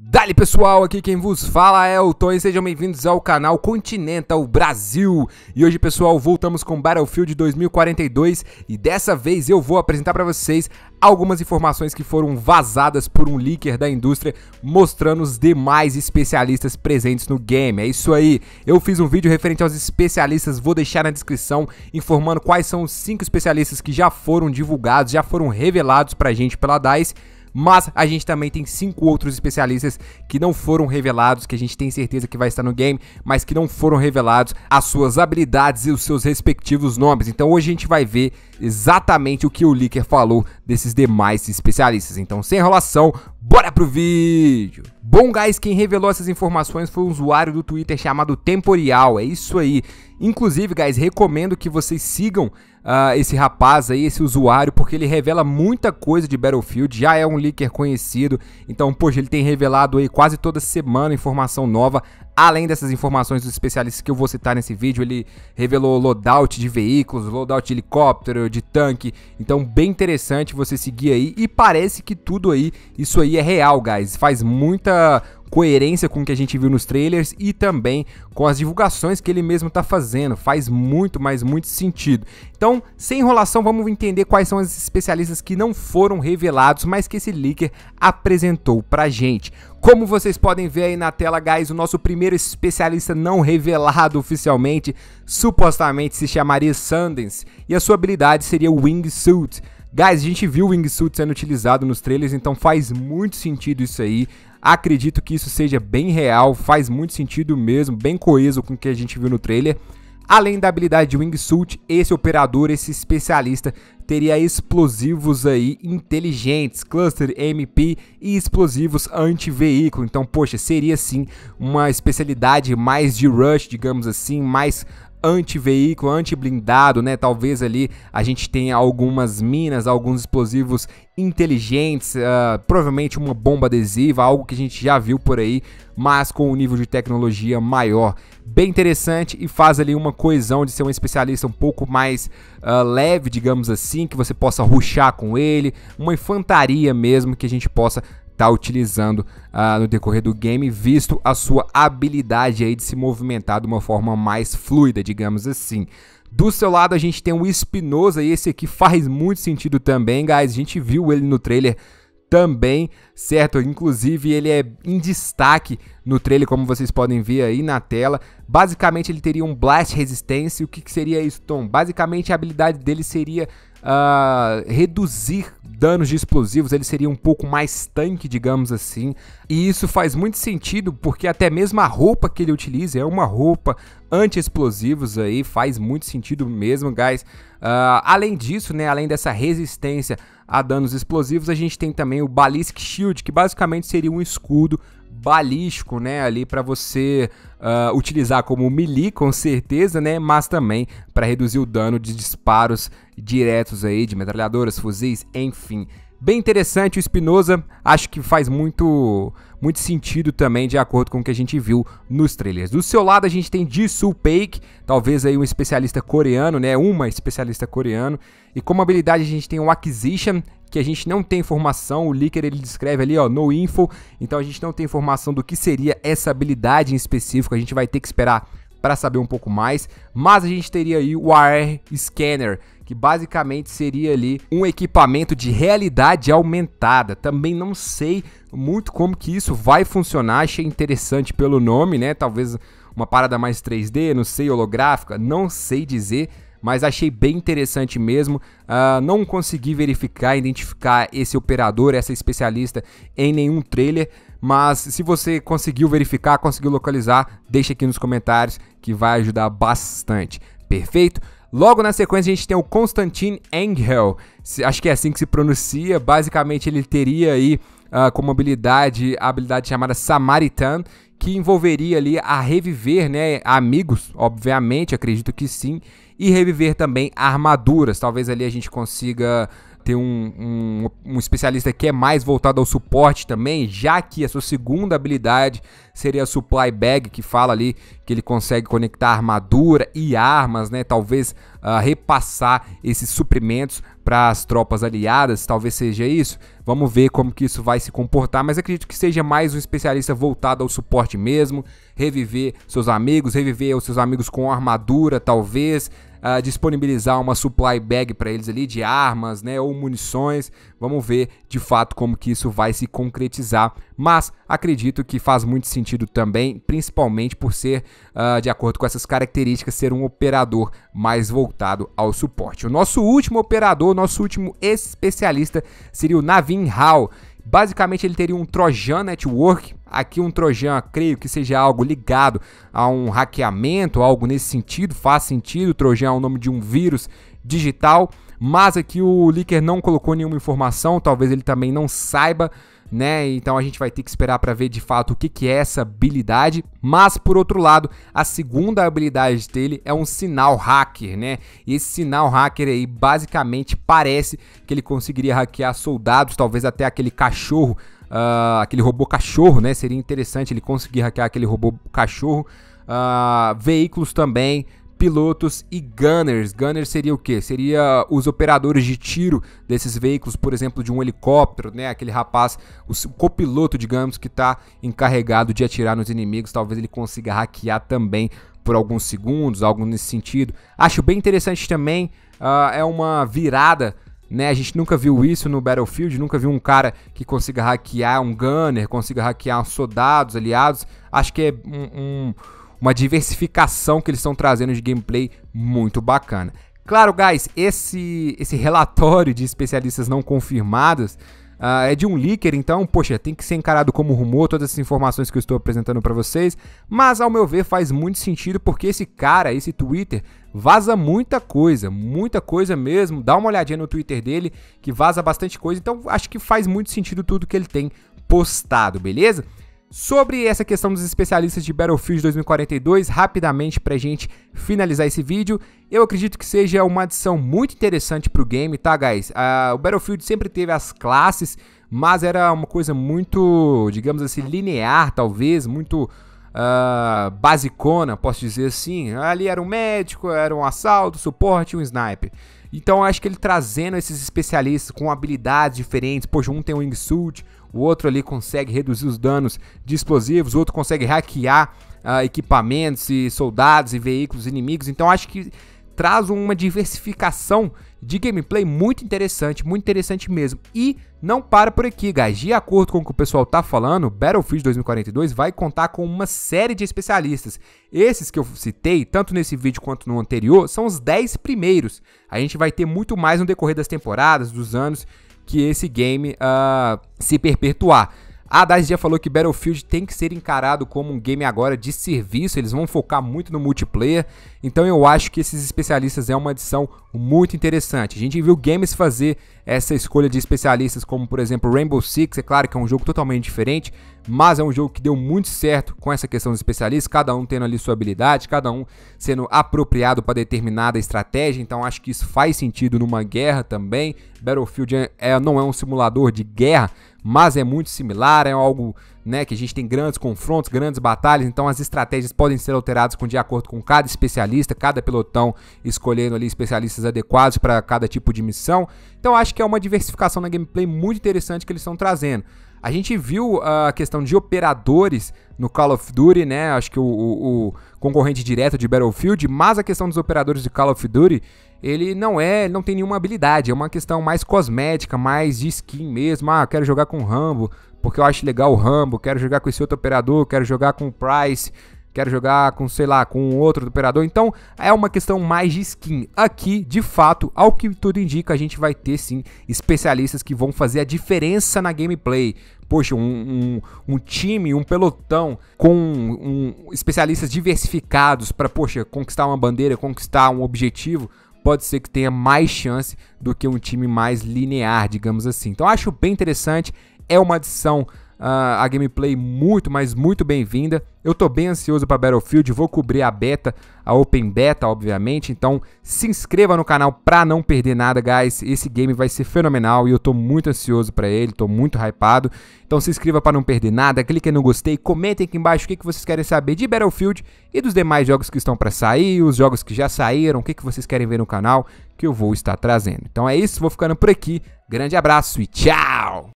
Dali pessoal, aqui quem vos fala é o Tom e sejam bem-vindos ao canal Continental Brasil. E hoje pessoal, voltamos com Battlefield 2042 e dessa vez eu vou apresentar para vocês algumas informações que foram vazadas por um leaker da indústria mostrando os demais especialistas presentes no game. É isso aí, eu fiz um vídeo referente aos especialistas, vou deixar na descrição informando quais são os 5 especialistas que já foram divulgados, já foram revelados pra gente pela DICE mas a gente também tem cinco outros especialistas que não foram revelados, que a gente tem certeza que vai estar no game, mas que não foram revelados as suas habilidades e os seus respectivos nomes. Então hoje a gente vai ver exatamente o que o Licker falou desses demais especialistas. Então, sem enrolação, bora pro vídeo! Bom, guys, quem revelou essas informações foi um usuário do Twitter chamado Temporial, é isso aí. Inclusive, guys, recomendo que vocês sigam ah, esse rapaz aí, esse usuário, porque ele revela muita coisa de Battlefield, já é um leaker conhecido, então, poxa, ele tem revelado aí quase toda semana informação nova, além dessas informações dos especialistas que eu vou citar nesse vídeo, ele revelou loadout de veículos, loadout de helicóptero, de tanque, então bem interessante você seguir aí, e parece que tudo aí, isso aí é real, guys, faz muita coerência com o que a gente viu nos trailers e também com as divulgações que ele mesmo está fazendo. Faz muito, mas muito sentido. Então, sem enrolação, vamos entender quais são as especialistas que não foram revelados, mas que esse leaker apresentou pra gente. Como vocês podem ver aí na tela, guys, o nosso primeiro especialista não revelado oficialmente supostamente se chamaria Sundance e a sua habilidade seria Wingsuit. Guys, a gente viu o Wingsuit sendo utilizado nos trailers, então faz muito sentido isso aí. Acredito que isso seja bem real, faz muito sentido mesmo, bem coeso com o que a gente viu no trailer. Além da habilidade de Wingsuit, esse operador, esse especialista, teria explosivos aí inteligentes, cluster MP e explosivos anti-veículo. Então, poxa, seria sim uma especialidade mais de rush, digamos assim, mais anti-veículo, anti-blindado, né? Talvez ali a gente tenha algumas minas, alguns explosivos inteligentes, uh, provavelmente uma bomba adesiva, algo que a gente já viu por aí, mas com um nível de tecnologia maior. Bem interessante e faz ali uma coesão de ser um especialista um pouco mais uh, leve, digamos assim, que você possa ruxar com ele, uma infantaria mesmo que a gente possa estar tá utilizando uh, no decorrer do game, visto a sua habilidade aí de se movimentar de uma forma mais fluida, digamos assim. Do seu lado a gente tem o Espinosa e esse aqui faz muito sentido também, guys. A gente viu ele no trailer também, certo? Inclusive, ele é em destaque no trailer, como vocês podem ver aí na tela. Basicamente, ele teria um Blast Resistência. O que, que seria isso, Tom? Basicamente, a habilidade dele seria ah, reduzir danos de explosivos, ele seria um pouco mais tanque, digamos assim. E isso faz muito sentido porque até mesmo a roupa que ele utiliza é uma roupa anti-explosivos aí, faz muito sentido mesmo, guys. Uh, além disso, né, além dessa resistência a danos explosivos, a gente tem também o Ballistic Shield, que basicamente seria um escudo balístico, né, ali para você uh, utilizar como melee, com certeza, né? Mas também para reduzir o dano de disparos diretos aí, de metralhadoras, fuzis, enfim. Bem interessante o Espinosa, acho que faz muito muito sentido também de acordo com o que a gente viu nos trailers. Do seu lado a gente tem Jisoo Paik, talvez aí um especialista coreano, né? Uma especialista coreano. E como habilidade a gente tem o Acquisition, que a gente não tem informação, o Licker ele descreve ali, ó, no info, então a gente não tem informação do que seria essa habilidade em específico específico, a gente vai ter que esperar para saber um pouco mais, mas a gente teria aí o AR Scanner, que basicamente seria ali um equipamento de realidade aumentada. Também não sei muito como que isso vai funcionar, achei interessante pelo nome, né? Talvez uma parada mais 3D, não sei, holográfica, não sei dizer, mas achei bem interessante mesmo. Uh, não consegui verificar, identificar esse operador, essa especialista em nenhum trailer, mas se você conseguiu verificar, conseguiu localizar, deixa aqui nos comentários que vai ajudar bastante. Perfeito? Logo na sequência a gente tem o Constantine Engel, acho que é assim que se pronuncia. Basicamente ele teria aí uh, como habilidade a habilidade chamada Samaritan, que envolveria ali a reviver, né, amigos, obviamente, acredito que sim, e reviver também armaduras. Talvez ali a gente consiga ter um, um, um, especialista que é mais voltado ao suporte também, já que a sua segunda habilidade seria a supply bag, que fala ali que ele consegue conectar armadura e armas, né? Talvez uh, repassar esses suprimentos para as tropas aliadas, talvez seja isso. Vamos ver como que isso vai se comportar, mas acredito que seja mais um especialista voltado ao suporte mesmo, reviver seus amigos, reviver os seus amigos com armadura, talvez, uh, disponibilizar uma supply bag para eles ali de armas, né, ou munições. Vamos ver de fato como que isso vai se concretizar, mas acredito que faz muito sentido também, principalmente por ser, uh, de acordo com essas características, ser um operador mais voltado ao suporte. O nosso último operador, nosso último especialista seria o Navin Hal, Basicamente, ele teria um Trojan Network. Aqui, um Trojan, creio que seja algo ligado a um hackeamento, algo nesse sentido. Faz sentido. Trojan é o nome de um vírus digital. Mas aqui o Licker não colocou nenhuma informação, talvez ele também não saiba né? Então a gente vai ter que esperar para ver de fato o que, que é essa habilidade. Mas por outro lado, a segunda habilidade dele é um sinal hacker, né? E esse sinal hacker aí basicamente parece que ele conseguiria hackear soldados, talvez até aquele cachorro, uh, aquele robô cachorro, né? Seria interessante ele conseguir hackear aquele robô cachorro. Uh, veículos também, pilotos e gunners. Gunners seria o quê? Seria os operadores de tiro desses veículos, por exemplo, de um helicóptero, né? Aquele rapaz, o copiloto, digamos, que está encarregado de atirar nos inimigos. Talvez ele consiga hackear também por alguns segundos, algo nesse sentido. Acho bem interessante também, uh, é uma virada né? A gente nunca viu isso no Battlefield, nunca viu um cara que consiga hackear um gunner, consiga hackear soldados, aliados. Acho que é um, um, uma diversificação que eles estão trazendo de gameplay muito bacana. Claro, guys, esse, esse relatório de especialistas não confirmados Uh, é de um leaker, então, poxa, tem que ser encarado como rumor todas essas informações que eu estou apresentando para vocês, mas ao meu ver faz muito sentido porque esse cara, esse Twitter, vaza muita coisa, muita coisa mesmo. Dá uma olhadinha no Twitter dele, que vaza bastante coisa, então acho que faz muito sentido tudo que ele tem postado, beleza? Sobre essa questão dos especialistas de Battlefield 2042, rapidamente pra gente finalizar esse vídeo, eu acredito que seja uma adição muito interessante pro game, tá, guys? Uh, o Battlefield sempre teve as classes, mas era uma coisa muito, digamos assim, linear, talvez, muito uh, basicona, posso dizer assim. Ali era um médico, era um assalto, suporte e um sniper. Então acho que ele trazendo esses especialistas com habilidades diferentes, poxa, um tem um wingsuit, o outro ali consegue reduzir os danos de explosivos, o outro consegue hackear uh, equipamentos e soldados e veículos inimigos. Então acho que traz uma diversificação de gameplay muito interessante, muito interessante mesmo. E não para por aqui, guys. De acordo com o que o pessoal tá falando, Battlefield 2042 vai contar com uma série de especialistas. Esses que eu citei, tanto nesse vídeo quanto no anterior, são os 10 primeiros. A gente vai ter muito mais no decorrer das temporadas, dos anos que esse game uh, se perpetuar. A DICE já falou que Battlefield tem que ser encarado como um game agora de serviço, eles vão focar muito no multiplayer então eu acho que esses especialistas é uma adição muito interessante. A gente viu games fazer essa escolha de especialistas, como por exemplo Rainbow Six, é claro que é um jogo totalmente diferente, mas é um jogo que deu muito certo com essa questão dos especialistas, cada um tendo ali sua habilidade, cada um sendo apropriado para determinada estratégia, então acho que isso faz sentido numa guerra também. Battlefield é, é não é um simulador de guerra, mas é muito similar, é algo né? Que a gente tem grandes confrontos, grandes batalhas, então as estratégias podem ser alteradas com, de acordo com cada especialista, cada pelotão escolhendo ali especialistas adequados para cada tipo de missão. Então acho que é uma diversificação na gameplay muito interessante que eles estão trazendo. A gente viu ah, a questão de operadores no Call of Duty, né? Acho que o, o, o, concorrente direto de Battlefield, mas a questão dos operadores de Call of Duty, ele não é, ele não tem nenhuma habilidade, é uma questão mais cosmética, mais de skin mesmo. Ah, quero jogar com Rambo, porque eu acho legal o Rambo, quero jogar com esse outro operador, quero jogar com o Price, quero jogar com, sei lá, com outro operador. Então, é uma questão mais de skin. Aqui, de fato, ao que tudo indica, a gente vai ter sim especialistas que vão fazer a diferença na gameplay. Poxa, um, um, um time, um pelotão com um, especialistas diversificados para, poxa, conquistar uma bandeira, conquistar um objetivo pode ser que tenha mais chance do que um time mais linear, digamos assim. Então acho bem interessante. É uma adição Uh, a gameplay muito, mas muito bem-vinda. Eu tô bem ansioso para Battlefield, vou cobrir a beta, a open beta, obviamente. Então, se inscreva no canal para não perder nada, guys. Esse game vai ser fenomenal e eu tô muito ansioso para ele, tô muito hypado. Então, se inscreva para não perder nada, clique no gostei, comentem aqui embaixo o que, que vocês querem saber de Battlefield e dos demais jogos que estão para sair, os jogos que já saíram, o que, que vocês querem ver no canal que eu vou estar trazendo. Então é isso, vou ficando por aqui. Grande abraço e tchau!